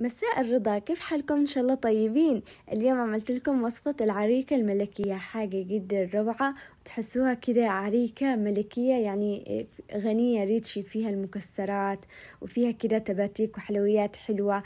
مساء الرضا كيف حالكم ان شاء الله طيبين اليوم عملت لكم وصفة العريكة الملكية حاجة جدا روعة تحسوها كده عريكة ملكية يعني غنية ريتشي فيها المكسرات وفيها كده تباتيك وحلويات حلوة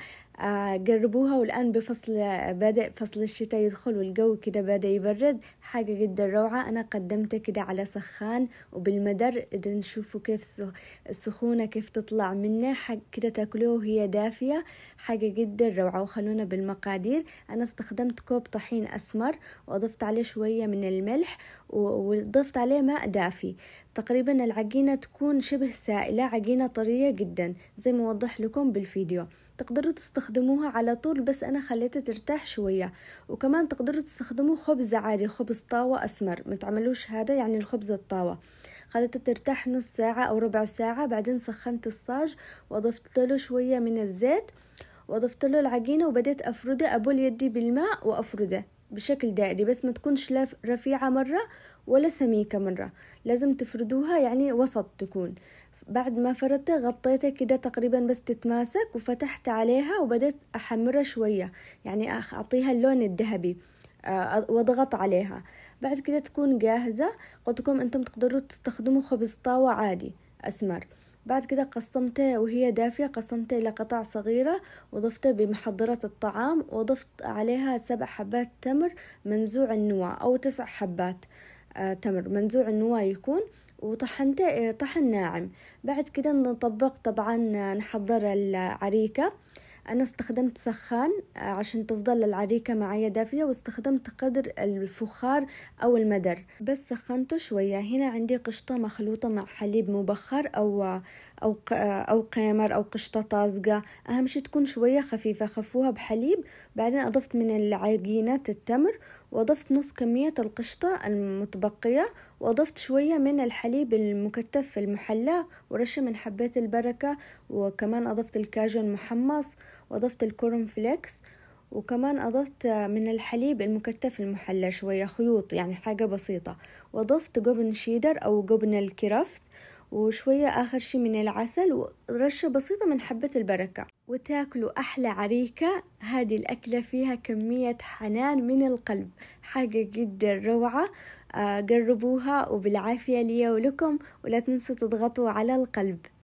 جربوها والآن بفصل بادئ فصل الشتاء يدخل والجو كده بدأ يبرد حاجة جدا روعة أنا قدمتها كده على سخان وبالمدر إذا نشوفوا كيف السخونة كيف تطلع منه حاجة كده تاكلوه وهي دافية حاجة جدا روعة وخلونا بالمقادير أنا استخدمت كوب طحين أسمر وأضفت عليه شوية من الملح وضفت عليه ماء دافي تقريبا العجينة تكون شبه سائلة عجينة طرية جدا زي ما وضح لكم بالفيديو تقدروا تستخدموها على طول بس أنا خليتها ترتاح شوية وكمان تقدروا تستخدموا خبز عادي خبز طاوة أسمر متعملوش هذا يعني الخبز الطاوة خليتها ترتاح نص ساعة أو ربع ساعة بعدين سخنت الصاج وأضفت له شوية من الزيت وأضفت له العجينة وبدأت أفرده أبول يدي بالماء وأفرده بشكل دائري بس ما تكونش لا رفيعة مرة ولا سميكة مرة لازم تفردوها يعني وسط تكون بعد ما فردتها غطيتها كده تقريبا بس تتماسك وفتحت عليها وبدأت أحمرها شوية يعني أعطيها اللون الذهبي آه، واضغط عليها بعد كده تكون جاهزة قلت لكم أنتم تقدروا تستخدموا خبز طاوة عادي أسمر بعد كده قسمته وهي دافية قسمته إلى قطع صغيرة وضفته بمحضرات الطعام وضفت عليها سبع حبات تمر منزوع النواة أو تسع حبات آه، تمر منزوع النواة يكون وطحنته طحن ناعم بعد كده نطبق طبعا آه، نحضر العريكة أنا استخدمت سخان آه، عشان تفضل العريكة معايا دافية واستخدمت قدر الفخار أو المدر بس سخنته شوية هنا عندي قشطة مخلوطة مع حليب مبخر أو أو آه، أو قمر أو قشطة طازجة أهم شي تكون شوية خفيفة خفوها بحليب بعدين أضفت من العجينة التمر وأضفت نص كمية القشطة المتبقية وأضفت شوية من الحليب المكتف المحلى ورشة من حبات البركة وكمان أضفت الكاجون المحمص وأضفت الكورن فليكس وكمان أضفت من الحليب المكتف المحلى شوية خيوط يعني حاجة بسيطة وأضفت جبن شيدر أو جبن الكرفت وشوية آخر شي من العسل ورشة بسيطة من حبة البركة وتاكلوا أحلى عريكة هذه الأكلة فيها كمية حنان من القلب حاجة جدا روعة آه، قربوها وبالعافية لي ولكم ولا تنسوا تضغطوا على القلب